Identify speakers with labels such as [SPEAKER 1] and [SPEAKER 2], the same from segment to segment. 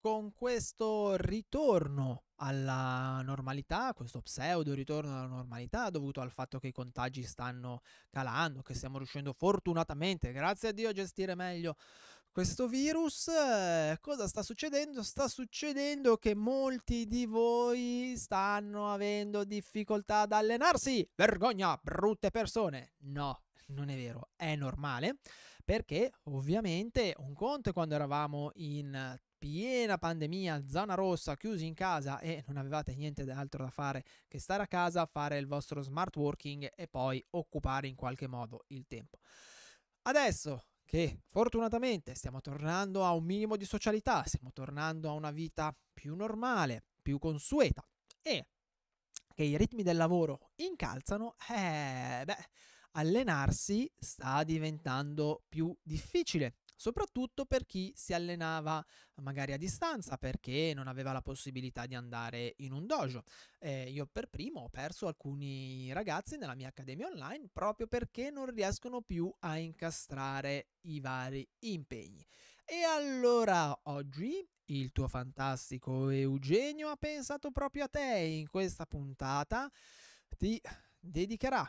[SPEAKER 1] con questo ritorno alla normalità, questo pseudo ritorno alla normalità dovuto al fatto che i contagi stanno calando, che stiamo riuscendo fortunatamente, grazie a Dio, a gestire meglio questo virus. Eh, cosa sta succedendo? Sta succedendo che molti di voi stanno avendo difficoltà ad allenarsi. Vergogna, brutte persone. No, non è vero, è normale perché ovviamente un conto è quando eravamo in piena pandemia, zona rossa, chiusi in casa e non avevate niente altro da fare che stare a casa, fare il vostro smart working e poi occupare in qualche modo il tempo. Adesso che fortunatamente stiamo tornando a un minimo di socialità, stiamo tornando a una vita più normale, più consueta e che i ritmi del lavoro incalzano, eh, beh, allenarsi sta diventando più difficile soprattutto per chi si allenava magari a distanza perché non aveva la possibilità di andare in un dojo. Eh, io per primo ho perso alcuni ragazzi nella mia accademia online proprio perché non riescono più a incastrare i vari impegni. E allora oggi il tuo fantastico Eugenio ha pensato proprio a te in questa puntata ti dedicherà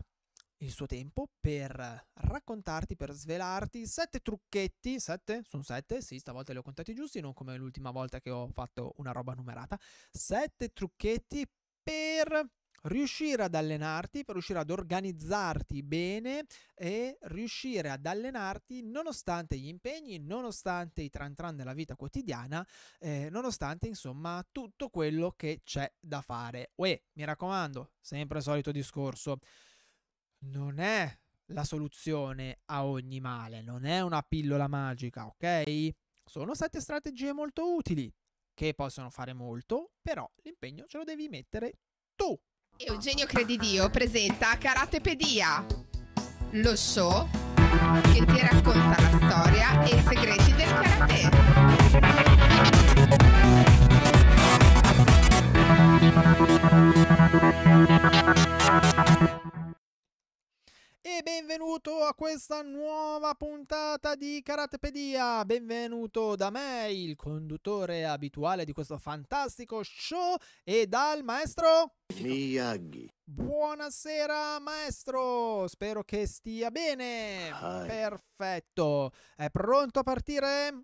[SPEAKER 1] il suo tempo per raccontarti, per svelarti sette trucchetti, sette? Sono sette? Sì, stavolta li ho contati giusti, non come l'ultima volta che ho fatto una roba numerata. Sette trucchetti per riuscire ad allenarti, per riuscire ad organizzarti bene e riuscire ad allenarti nonostante gli impegni, nonostante i tran tran della vita quotidiana, eh, nonostante insomma tutto quello che c'è da fare. Uè, mi raccomando, sempre il solito discorso non è la soluzione a ogni male, non è una pillola magica, ok? Sono sette strategie molto utili che possono fare molto, però l'impegno ce lo devi mettere tu. Eugenio Credidio presenta Karatepedia, lo show che ti racconta la storia e i segreti del karate. E benvenuto a questa nuova puntata di Karatepedia. Benvenuto da me, il conduttore abituale di questo fantastico show e dal maestro Miyagi. Buonasera maestro, spero che stia bene. Hi. Perfetto. È pronto a partire?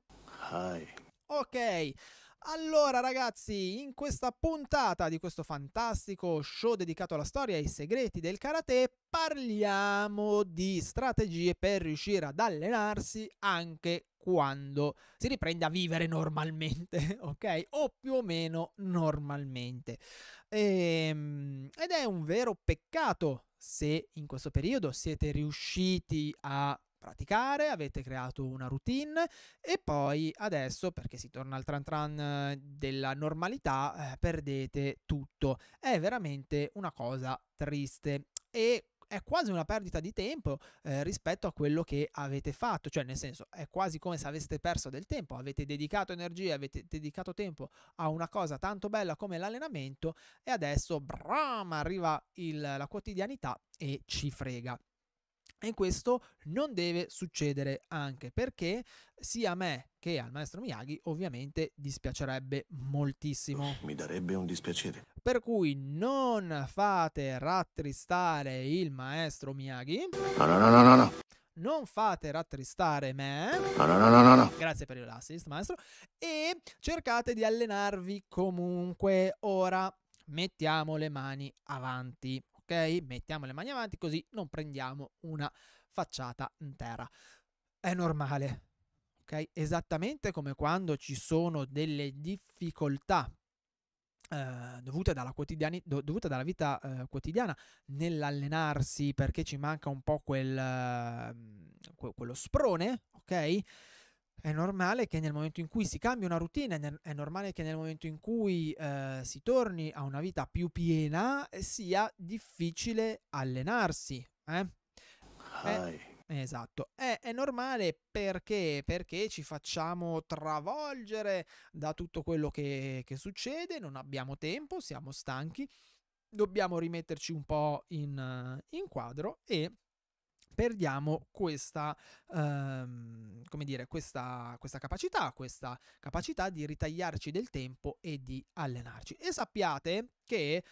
[SPEAKER 1] Hi. Ok. Allora ragazzi, in questa puntata di questo fantastico show dedicato alla storia e ai segreti del karate, parliamo di strategie per riuscire ad allenarsi anche quando si riprende a vivere normalmente, ok? O più o meno normalmente. Ehm, ed è un vero peccato se in questo periodo siete riusciti a praticare, avete creato una routine e poi adesso, perché si torna al tran tran eh, della normalità, eh, perdete tutto. È veramente una cosa triste e è quasi una perdita di tempo eh, rispetto a quello che avete fatto, cioè nel senso è quasi come se aveste perso del tempo, avete dedicato energia, avete dedicato tempo a una cosa tanto bella come l'allenamento e adesso bram, arriva il, la quotidianità e ci frega. E questo non deve succedere anche perché sia a me che al maestro Miyagi ovviamente dispiacerebbe moltissimo. Mi darebbe un dispiacere. Per cui non fate rattristare il maestro Miyagi. No, no, no, no, no. Non fate rattristare me. No, no, no, no, no, no. Grazie per l'assist, maestro. E cercate di allenarvi comunque. Ora mettiamo le mani avanti ok? Mettiamo le mani avanti così non prendiamo una facciata intera. È normale, ok? Esattamente come quando ci sono delle difficoltà eh, dovute, dalla do, dovute, dalla vita eh, quotidiana nell'allenarsi perché ci manca un po' quel, eh, que quello sprone, ok? è normale che nel momento in cui si cambia una routine, è normale che nel momento in cui eh, si torni a una vita più piena eh, sia difficile allenarsi. Eh? È, esatto, è, è normale perché? perché? ci facciamo travolgere da tutto quello che, che succede, non abbiamo tempo, siamo stanchi, dobbiamo rimetterci un po' in, in quadro e perdiamo questa, ehm, come dire, questa, questa capacità, questa capacità di ritagliarci del tempo e di allenarci. E sappiate che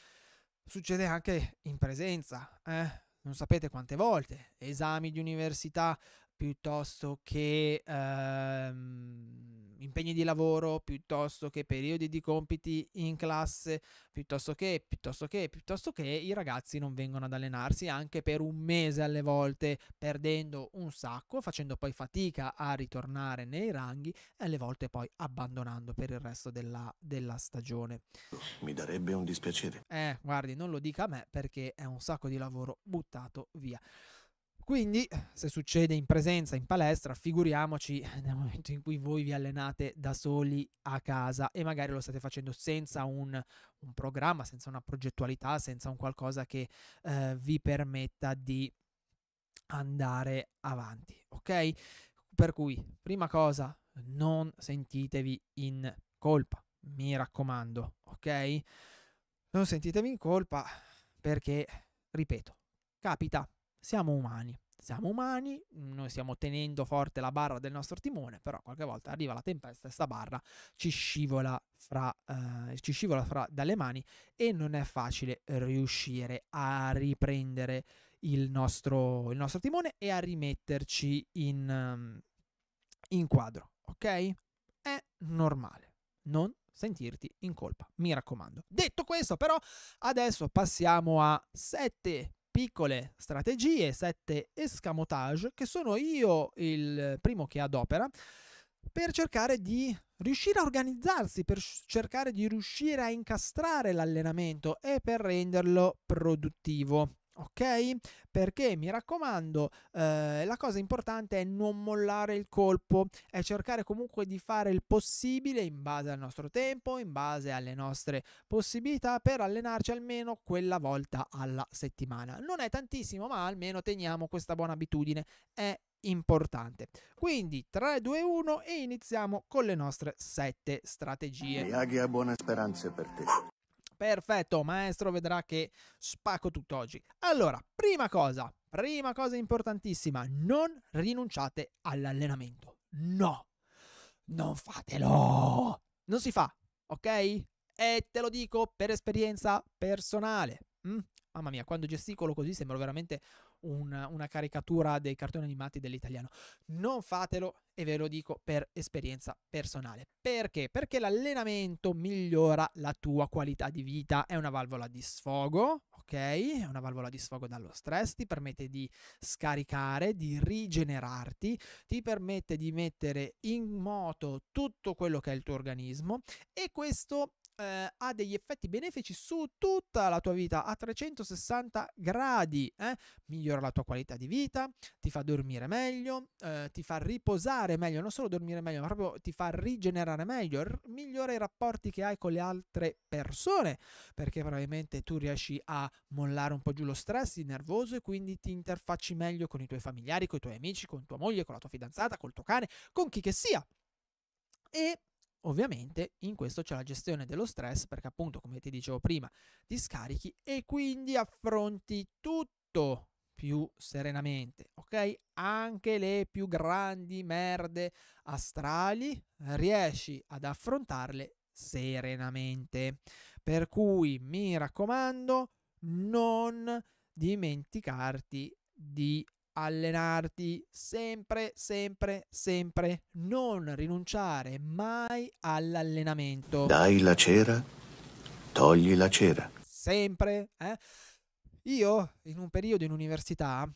[SPEAKER 1] succede anche in presenza, eh? non sapete quante volte, esami di università piuttosto che ehm, impegni di lavoro, piuttosto che periodi di compiti in classe, piuttosto che, piuttosto che, piuttosto che i ragazzi non vengono ad allenarsi anche per un mese alle volte, perdendo un sacco, facendo poi fatica a ritornare nei ranghi e alle volte poi abbandonando per il resto della, della stagione. Mi darebbe un dispiacere. Eh, guardi, non lo dica a me perché è un sacco di lavoro buttato via. Quindi, se succede in presenza, in palestra, figuriamoci nel momento in cui voi vi allenate da soli a casa e magari lo state facendo senza un, un programma, senza una progettualità, senza un qualcosa che eh, vi permetta di andare avanti, ok? Per cui, prima cosa, non sentitevi in colpa, mi raccomando, ok? Non sentitevi in colpa perché, ripeto, capita siamo umani. Siamo umani, noi stiamo tenendo forte la barra del nostro timone, però qualche volta arriva la tempesta e sta barra ci scivola, fra, eh, ci scivola fra dalle mani e non è facile riuscire a riprendere il nostro, il nostro timone e a rimetterci in, ehm, in quadro, ok? È normale, non sentirti in colpa, mi raccomando. Detto questo però, adesso passiamo a sette piccole strategie, sette escamotage, che sono io il primo che adopera, per cercare di riuscire a organizzarsi, per cercare di riuscire a incastrare l'allenamento e per renderlo produttivo ok? Perché mi raccomando, eh, la cosa importante è non mollare il colpo, è cercare comunque di fare il possibile in base al nostro tempo, in base alle nostre possibilità per allenarci almeno quella volta alla settimana. Non è tantissimo, ma almeno teniamo questa buona abitudine. È importante. Quindi 3, 2, 1 e iniziamo con le nostre sette strategie. Miyagi ha buone speranze per te. Perfetto, maestro, vedrà che spacco tutt'oggi. Allora, prima cosa, prima cosa importantissima, non rinunciate all'allenamento. No, non fatelo. Non si fa, ok? E te lo dico per esperienza personale. Mm? Mamma mia, quando gesticolo così sembro veramente una, una caricatura dei cartoni animati dell'italiano. Non fatelo e ve lo dico per esperienza personale. Perché? Perché l'allenamento migliora la tua qualità di vita, è una valvola di sfogo, ok? È una valvola di sfogo dallo stress, ti permette di scaricare, di rigenerarti, ti permette di mettere in moto tutto quello che è il tuo organismo e questo eh, ha degli effetti benefici su tutta la tua vita a 360 gradi. Eh? Migliora la tua qualità di vita, ti fa dormire meglio, eh, ti fa riposare meglio, non solo dormire meglio, ma proprio ti fa rigenerare meglio, r- migliora i rapporti che hai con le altre persone, perché probabilmente tu riesci a mollare un po' giù lo stress il nervoso e quindi ti interfacci meglio con i tuoi familiari, con i tuoi amici, con tua moglie, con la tua fidanzata, col tuo cane, con chi che sia. E Ovviamente in questo c'è la gestione dello stress perché appunto come ti dicevo prima ti scarichi e quindi affronti tutto più serenamente, ok? Anche le più grandi merde astrali riesci ad affrontarle serenamente. Per cui mi raccomando non dimenticarti di allenarti sempre, sempre, sempre. Non rinunciare mai all'allenamento. Dai la cera, togli la cera. Sempre, eh? Io in un periodo in università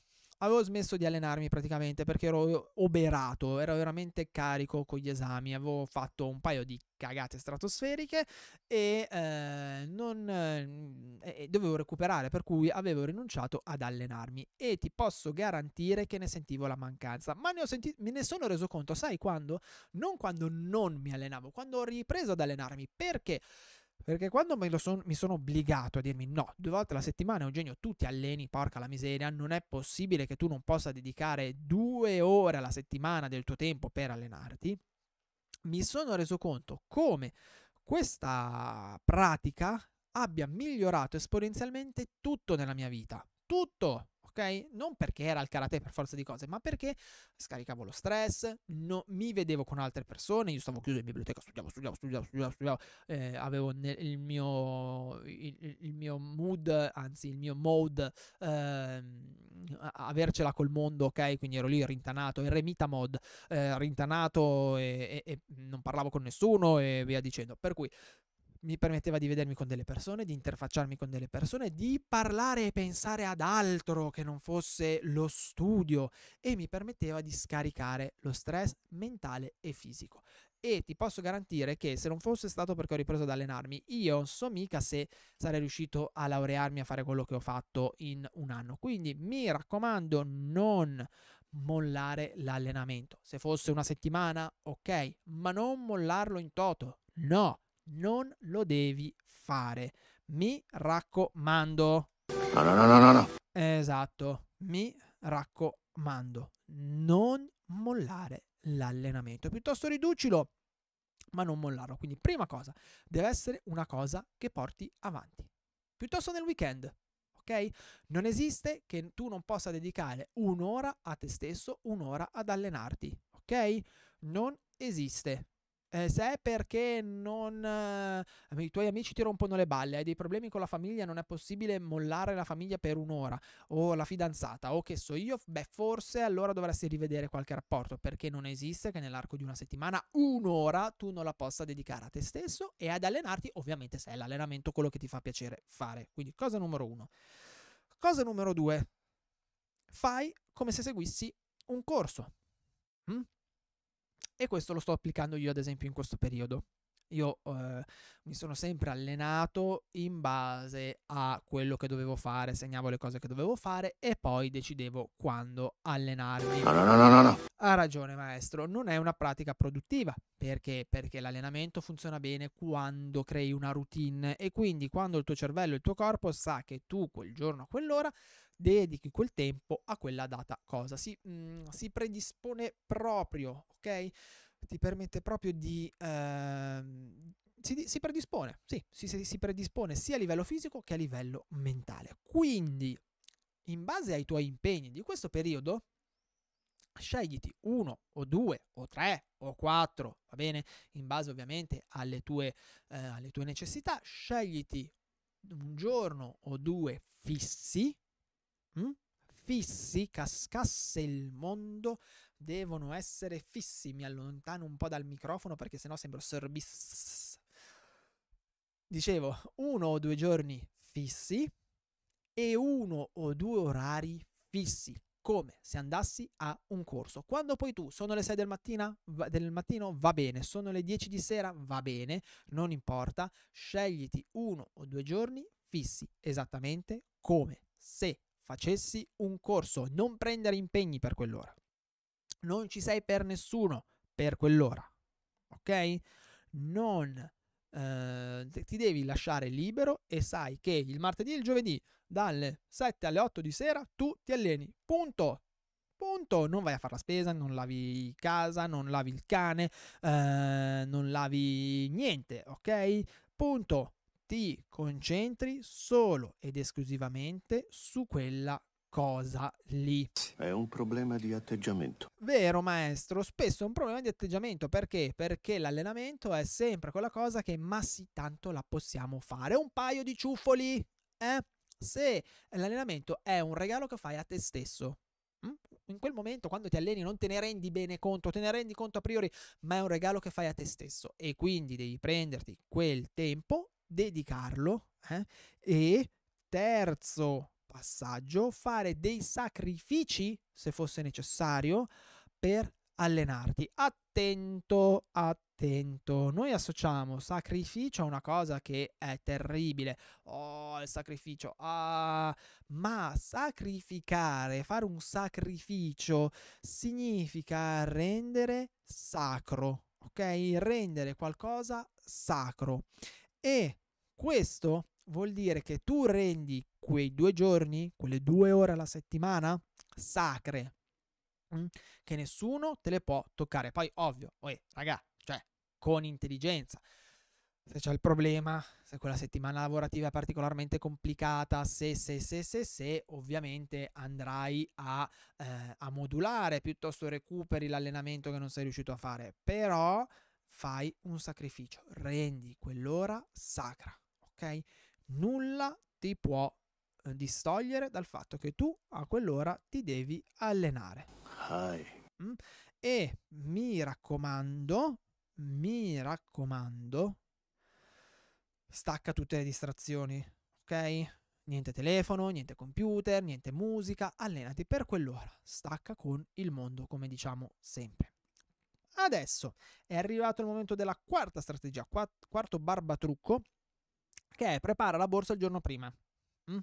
[SPEAKER 1] avevo smesso di allenarmi praticamente perché ero oberato, ero veramente carico con gli esami, avevo fatto un paio di cagate stratosferiche e eh, non, eh, dovevo recuperare, per cui avevo rinunciato ad allenarmi e ti posso garantire che ne sentivo la mancanza, ma ne senti- me ne sono reso conto, sai quando? Non quando non mi allenavo, quando ho ripreso ad allenarmi, perché? Perché quando son, mi sono obbligato a dirmi no, due volte alla settimana Eugenio tu ti alleni, porca la miseria, non è possibile che tu non possa dedicare due ore alla settimana del tuo tempo per allenarti, mi sono reso conto come questa pratica abbia migliorato esponenzialmente tutto nella mia vita. Tutto! ok? Non perché era il karate per forza di cose, ma perché scaricavo lo stress, no, mi vedevo con altre persone, io stavo chiuso in biblioteca, studiavo, studiavo, studiavo, studiavo, studiavo eh, avevo nel, il, mio, il, il, mio, mood, anzi il mio mode, eh, avercela col mondo, ok? Quindi ero lì rintanato, eremita mod, eh, rintanato e, e, e non parlavo con nessuno e via dicendo. Per cui mi permetteva di vedermi con delle persone, di interfacciarmi con delle persone, di parlare e pensare ad altro che non fosse lo studio e mi permetteva di scaricare lo stress mentale e fisico. E ti posso garantire che se non fosse stato perché ho ripreso ad allenarmi, io non so mica se sarei riuscito a laurearmi a fare quello che ho fatto in un anno. Quindi mi raccomando, non mollare l'allenamento. Se fosse una settimana, ok, ma non mollarlo in toto. No, non lo devi fare. Mi raccomando. No, no, no, no, no. no. Esatto, mi raccomando. Non mollare l'allenamento, piuttosto riducilo, ma non mollarlo. Quindi prima cosa, deve essere una cosa che porti avanti, piuttosto nel weekend. ok? Non esiste che tu non possa dedicare un'ora a te stesso, un'ora ad allenarti, ok? Non esiste. Eh, se è perché non, eh, i tuoi amici ti rompono le balle, hai dei problemi con la famiglia, non è possibile mollare la famiglia per un'ora, o la fidanzata, o che so io, beh forse allora dovresti rivedere qualche rapporto, perché non esiste che nell'arco di una settimana un'ora tu non la possa dedicare a te stesso e ad allenarti, ovviamente se è l'allenamento quello che ti fa piacere fare. Quindi cosa numero uno. Cosa numero due, fai come se seguissi un corso. Mm? E questo lo sto applicando io, ad esempio, in questo periodo. Io eh, mi sono sempre allenato in base a quello che dovevo fare, segnavo le cose che dovevo fare e poi decidevo quando allenarmi. No, no, no, no, no. Ha ragione maestro, non è una pratica produttiva. Perché? Perché l'allenamento funziona bene quando crei una routine e quindi quando il tuo cervello, e il tuo corpo sa che tu quel giorno, quell'ora dedichi quel tempo a quella data cosa. Si, mh, mm, si predispone proprio, ok? Ti permette proprio di... Ehm, si, si, predispone, sì, si, si predispone sia a livello fisico che a livello mentale. Quindi, in base ai tuoi impegni di questo periodo, scegliti uno o due o tre o quattro, va bene? In base ovviamente alle tue, eh, alle tue necessità, scegliti un giorno o due fissi, Mm? fissi, cascasse il mondo, devono essere fissi. Mi allontano un po' dal microfono perché sennò sembro sorbis. Dicevo, uno o due giorni fissi e uno o due orari fissi, come se andassi a un corso. Quando poi tu sono le 6 del, mattina, del mattino va bene, sono le 10 di sera va bene, non importa, scegliti uno o due giorni fissi, esattamente come se facessi un corso, non prendere impegni per quell'ora. Non ci sei per nessuno per quell'ora, ok? Non eh, ti devi lasciare libero e sai che il martedì e il giovedì dalle 7 alle 8 di sera tu ti alleni, punto. Punto, non vai a fare la spesa, non lavi casa, non lavi il cane, eh, non lavi niente, ok? Punto ti concentri solo ed esclusivamente su quella cosa lì. È un problema di atteggiamento. Vero maestro, spesso è un problema di atteggiamento perché? Perché l'allenamento è sempre quella cosa che ma sì tanto la possiamo fare, un paio di ciuffoli, eh? Se l'allenamento è un regalo che fai a te stesso, mm? in quel momento quando ti alleni non te ne rendi bene conto, te ne rendi conto a priori, ma è un regalo che fai a te stesso e quindi devi prenderti quel tempo dedicarlo eh? e terzo passaggio, fare dei sacrifici se fosse necessario per allenarti. Attento, attento. Noi associamo sacrificio a una cosa che è terribile. Oh, il sacrificio. Ah, ma sacrificare, fare un sacrificio significa rendere sacro, ok? Rendere qualcosa sacro. E questo vuol dire che tu rendi quei due giorni, quelle due ore alla settimana, sacre, mm, che nessuno te le può toccare. Poi, ovvio, uè, raga, cioè, con intelligenza. Se c'è il problema, se quella settimana lavorativa è particolarmente complicata, se, se, se, se, se, ovviamente andrai a, eh, a modulare, piuttosto recuperi l'allenamento che non sei riuscito a fare. Però fai un sacrificio, rendi quell'ora sacra, ok? Nulla ti può eh, distogliere dal fatto che tu a quell'ora ti devi allenare. Mm? E mi raccomando, mi raccomando, stacca tutte le distrazioni, ok? Niente telefono, niente computer, niente musica, allenati per quell'ora, stacca con il mondo come diciamo sempre. Adesso è arrivato il momento della quarta strategia, quarto barbatrucco, che è prepara la borsa il giorno prima. Mm?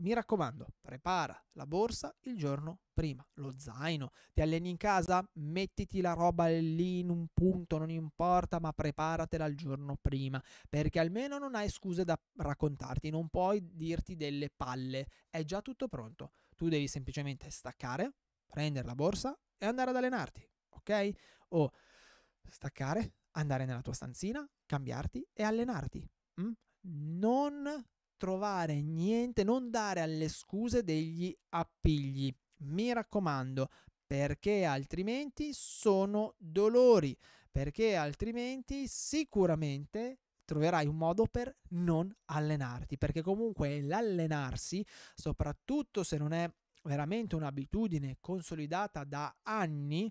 [SPEAKER 1] Mi raccomando, prepara la borsa il giorno prima, lo zaino, ti alleni in casa, mettiti la roba lì in un punto, non importa, ma preparatela il giorno prima, perché almeno non hai scuse da raccontarti, non puoi dirti delle palle, è già tutto pronto, tu devi semplicemente staccare, prendere la borsa e andare ad allenarti ok? O staccare, andare nella tua stanzina, cambiarti e allenarti. Mm? Non trovare niente, non dare alle scuse degli appigli. Mi raccomando, perché altrimenti sono dolori, perché altrimenti sicuramente troverai un modo per non allenarti, perché comunque l'allenarsi, soprattutto se non è veramente un'abitudine consolidata da anni,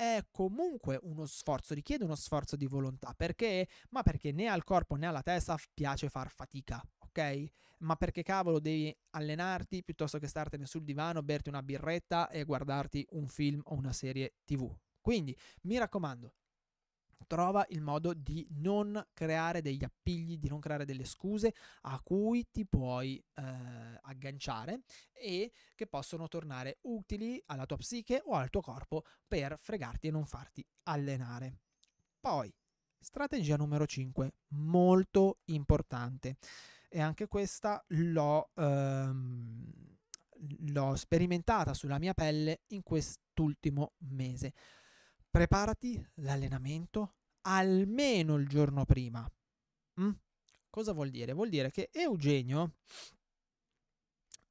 [SPEAKER 1] è comunque uno sforzo, richiede uno sforzo di volontà. Perché? Ma perché né al corpo né alla testa piace far fatica, ok? Ma perché cavolo devi allenarti piuttosto che startene sul divano, berti una birretta e guardarti un film o una serie TV. Quindi mi raccomando, trova il modo di non creare degli appigli, di non creare delle scuse a cui ti puoi eh, agganciare e che possono tornare utili alla tua psiche o al tuo corpo per fregarti e non farti allenare. Poi, strategia numero 5, molto importante. E anche questa l'ho... Ehm, l'ho sperimentata sulla mia pelle in quest'ultimo mese. Preparati l'allenamento almeno il giorno prima. Mm? Cosa vuol dire? Vuol dire che Eugenio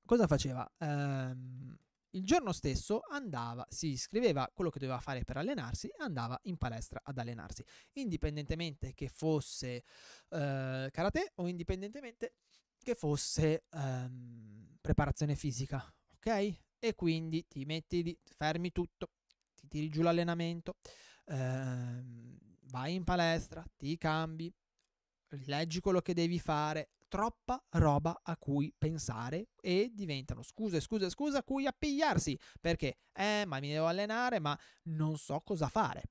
[SPEAKER 1] cosa faceva? Ehm, il giorno stesso andava, si iscriveva quello che doveva fare per allenarsi e andava in palestra ad allenarsi, indipendentemente che fosse eh, karate o indipendentemente che fosse ehm, preparazione fisica, ok? E quindi ti metti lì, fermi tutto, ti tiri giù l'allenamento, ehm, vai in palestra, ti cambi, leggi quello che devi fare, troppa roba a cui pensare e diventano scuse, scuse, scuse a cui appigliarsi perché eh ma mi devo allenare ma non so cosa fare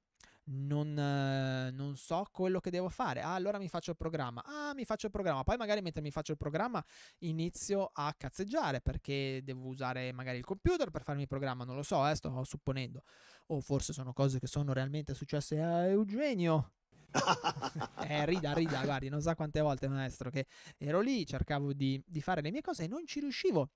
[SPEAKER 1] non, eh, non, so quello che devo fare. Ah, allora mi faccio il programma. Ah, mi faccio il programma. Poi magari mentre mi faccio il programma inizio a cazzeggiare perché devo usare magari il computer per farmi il programma. Non lo so, eh, sto supponendo. O forse sono cose che sono realmente successe a Eugenio. eh, rida, rida, guardi, non sa so quante volte, maestro, che ero lì, cercavo di, di fare le mie cose e non ci riuscivo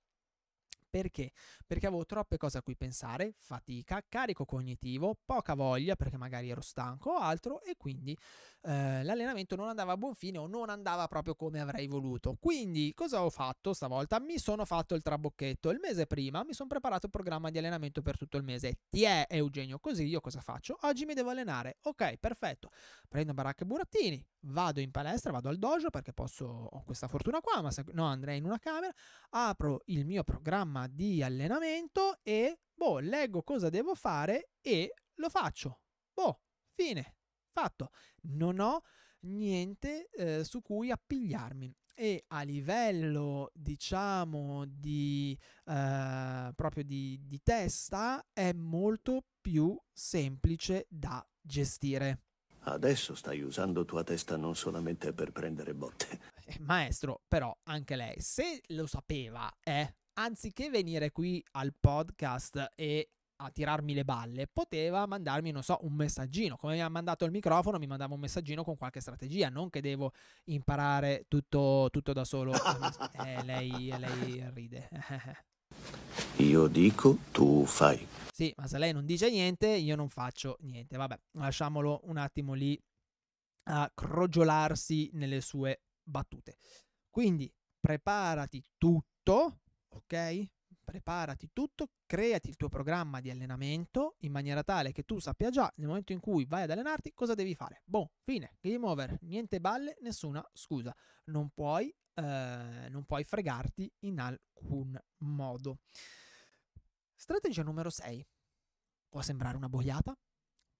[SPEAKER 1] perché? Perché avevo troppe cose a cui pensare, fatica, carico cognitivo, poca voglia perché magari ero stanco o altro e quindi eh, l'allenamento non andava a buon fine o non andava proprio come avrei voluto. Quindi cosa ho fatto stavolta? Mi sono fatto il trabocchetto. Il mese prima mi sono preparato il programma di allenamento per tutto il mese. Ti è Eugenio così, io cosa faccio? Oggi mi devo allenare. Ok, perfetto. Prendo baracca e burattini, vado in palestra, vado al dojo perché posso, ho questa fortuna qua, ma se no andrei in una camera, apro il mio programma programma di allenamento e boh, leggo cosa devo fare e lo faccio. Boh, fine, fatto. Non ho niente eh, su cui appigliarmi. E a livello, diciamo, di eh, proprio di, di testa è molto più semplice da gestire. Adesso stai usando tua testa non solamente per prendere botte. Eh, maestro, però anche lei, se lo sapeva, eh, anziché venire qui al podcast e a tirarmi le balle, poteva mandarmi, non so, un messaggino. Come mi ha mandato il microfono, mi mandava un messaggino con qualche strategia. Non che devo imparare tutto, tutto da solo. eh, lei, lei ride. io dico, tu fai. Sì, ma se lei non dice niente, io non faccio niente. Vabbè, lasciamolo un attimo lì a crogiolarsi nelle sue battute. Quindi preparati tutto ok? Preparati tutto, creati il tuo programma di allenamento in maniera tale che tu sappia già nel momento in cui vai ad allenarti cosa devi fare. Boh, fine, game over, niente balle, nessuna scusa. Non puoi, eh, non puoi fregarti in alcun modo. Strategia numero 6. Può sembrare una boiata,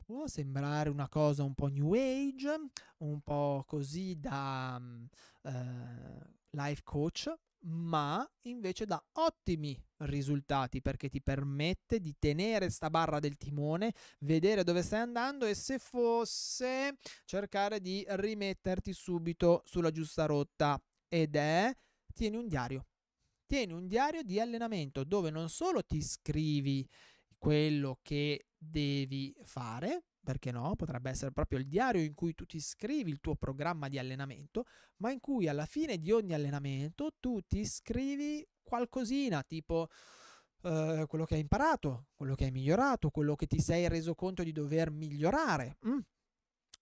[SPEAKER 1] può sembrare una cosa un po' new age, un po' così da mm, eh, life coach, ma invece dà ottimi risultati perché ti permette di tenere sta barra del timone, vedere dove stai andando e se fosse cercare di rimetterti subito sulla giusta rotta ed è tieni un diario. Tieni un diario di allenamento dove non solo ti scrivi quello che devi fare, perché no, potrebbe essere proprio il diario in cui tu ti scrivi il tuo programma di allenamento, ma in cui alla fine di ogni allenamento tu ti scrivi qualcosina, tipo eh, quello che hai imparato, quello che hai migliorato, quello che ti sei reso conto di dover migliorare. Mm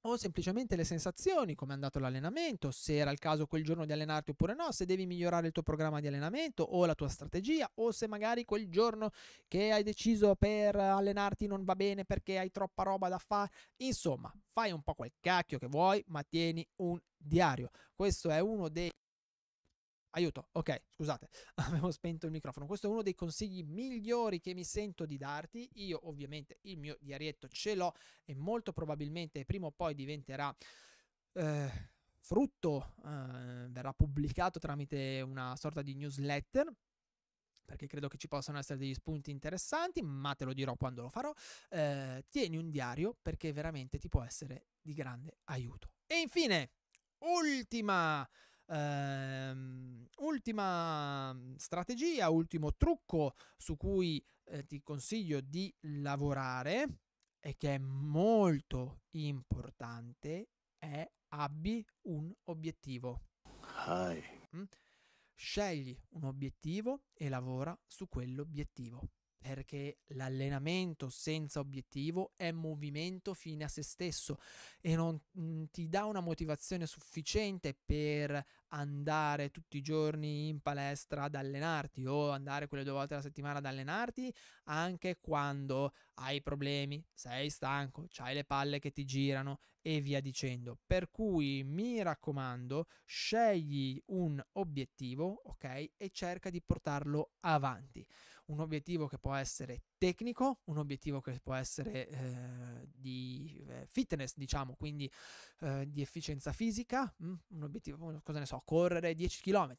[SPEAKER 1] o semplicemente le sensazioni, come è andato l'allenamento, se era il caso quel giorno di allenarti oppure no, se devi migliorare il tuo programma di allenamento o la tua strategia, o se magari quel giorno che hai deciso per allenarti non va bene perché hai troppa roba da fare. Insomma, fai un po' quel cacchio che vuoi, ma tieni un diario. Questo è uno dei Aiuto, ok, scusate, avevo spento il microfono. Questo è uno dei consigli migliori che mi sento di darti. Io ovviamente il mio diarietto ce l'ho e molto probabilmente prima o poi diventerà eh, frutto, eh, verrà pubblicato tramite una sorta di newsletter perché credo che ci possano essere degli spunti interessanti, ma te lo dirò quando lo farò. Eh, tieni un diario perché veramente ti può essere di grande aiuto. E infine, ultima Ehm, ultima strategia, ultimo trucco su cui eh, ti consiglio di lavorare e che è molto importante è abbi un obiettivo. Hi. Mm? Scegli un obiettivo e lavora su quell'obiettivo perché l'allenamento senza obiettivo è movimento fine a se stesso e non mm, ti dà una motivazione sufficiente per andare tutti i giorni in palestra ad allenarti o andare quelle due volte alla settimana ad allenarti anche quando hai problemi, sei stanco, hai le palle che ti girano e via dicendo. Per cui mi raccomando, scegli un obiettivo, ok, e cerca di portarlo avanti un obiettivo che può essere tecnico, un obiettivo che può essere eh, di eh, fitness, diciamo, quindi eh, di efficienza fisica, mm, un obiettivo, cosa ne so, correre 10 km,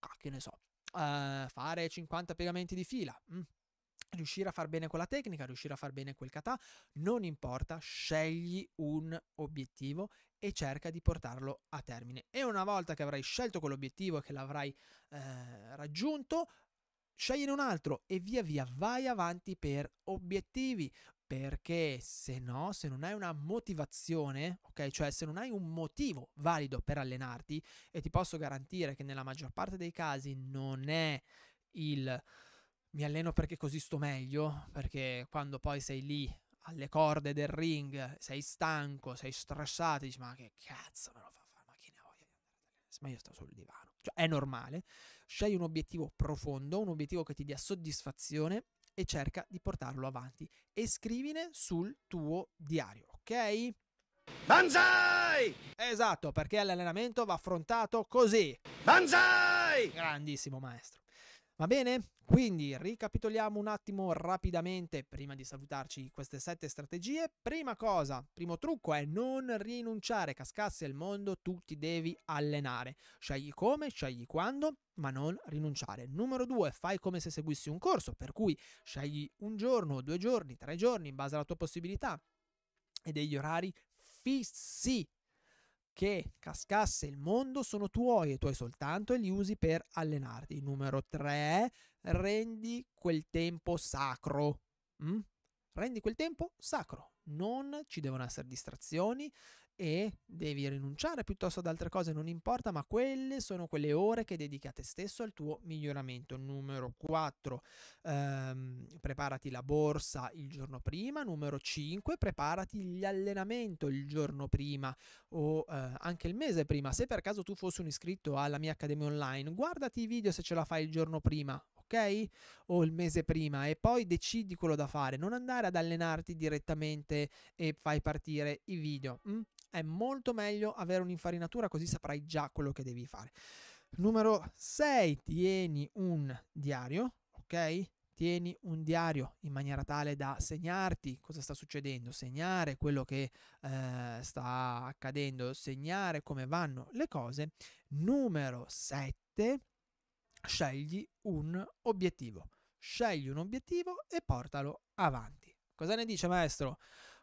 [SPEAKER 1] ah, ne so, uh, fare 50 piegamenti di fila. Mm, riuscire a far bene quella tecnica, riuscire a far bene quel kata, non importa, scegli un obiettivo e cerca di portarlo a termine. E una volta che avrai scelto quell'obiettivo e che l'avrai eh, raggiunto, scegliene un altro e via via vai avanti per obiettivi. Perché se no, se non hai una motivazione, ok? Cioè se non hai un motivo valido per allenarti, e ti posso garantire che nella maggior parte dei casi non è il mi alleno perché così sto meglio, perché quando poi sei lì alle corde del ring, sei stanco, sei stressato, dici ma che cazzo me lo fa fare, ma chi ne voglia di andare Ma io sto sul divano. Cioè è normale, Scegli un obiettivo profondo, un obiettivo che ti dia soddisfazione e cerca di portarlo avanti e scrivine sul tuo diario, ok? Banzai! Esatto, perché l'allenamento va affrontato così. Banzai! Grandissimo maestro. Va bene? Quindi ricapitoliamo un attimo rapidamente prima di salutarci queste sette strategie. Prima cosa, primo trucco è non rinunciare, cascasse il mondo, tu ti devi allenare. Scegli come, scegli quando, ma non rinunciare. Numero due, fai come se seguissi un corso, per cui scegli un giorno, due giorni, tre giorni in base alla tua possibilità e degli orari fissi che cascasse il mondo sono tuoi e tuoi soltanto e li usi per allenarti. Numero 3, rendi quel tempo sacro. Mm? Rendi quel tempo sacro. Non ci devono essere distrazioni, e devi rinunciare piuttosto ad altre cose, non importa, ma quelle sono quelle ore che dedichi a te stesso al tuo miglioramento. Numero 4, ehm, preparati la borsa il giorno prima. Numero 5, preparati l'allenamento il giorno prima o eh, anche il mese prima. Se per caso tu fossi un iscritto alla mia Accademia Online, guardati i video se ce la fai il giorno prima ok? O il mese prima e poi decidi quello da fare, non andare ad allenarti direttamente e fai partire i video. Mm? è molto meglio avere un'infarinatura così saprai già quello che devi fare. Numero 6, tieni un diario, ok? Tieni un diario in maniera tale da segnarti cosa sta succedendo, segnare quello che eh, sta accadendo, segnare come vanno le cose. Numero 7, scegli un obiettivo. Scegli un obiettivo e portalo avanti. Cosa ne dice maestro?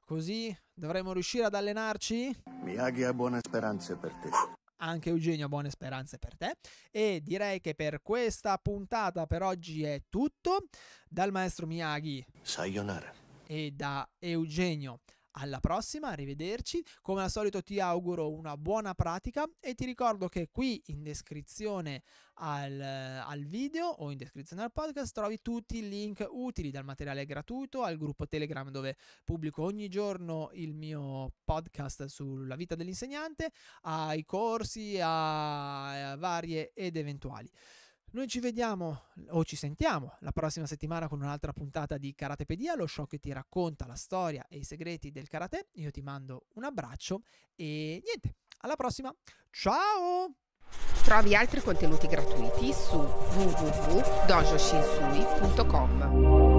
[SPEAKER 1] Così dovremo riuscire ad allenarci? Miyagi ha buone speranze per te. Anche Eugenio ha buone speranze per te. E direi che per questa puntata per oggi è tutto. Dal maestro Miyagi. Sayonara. E da Eugenio alla prossima, arrivederci. Come al solito ti auguro una buona pratica e ti ricordo che qui in descrizione al, al video o in descrizione al podcast trovi tutti i link utili dal materiale gratuito al gruppo Telegram dove pubblico ogni giorno il mio podcast sulla vita dell'insegnante, ai corsi, a varie ed eventuali. Noi ci vediamo o ci sentiamo la prossima settimana con un'altra puntata di Karatepedia, lo show che ti racconta la storia e i segreti del karate. Io ti mando un abbraccio e niente, alla prossima. Ciao! Trovi altri contenuti gratuiti su www.dojoshinsui.com.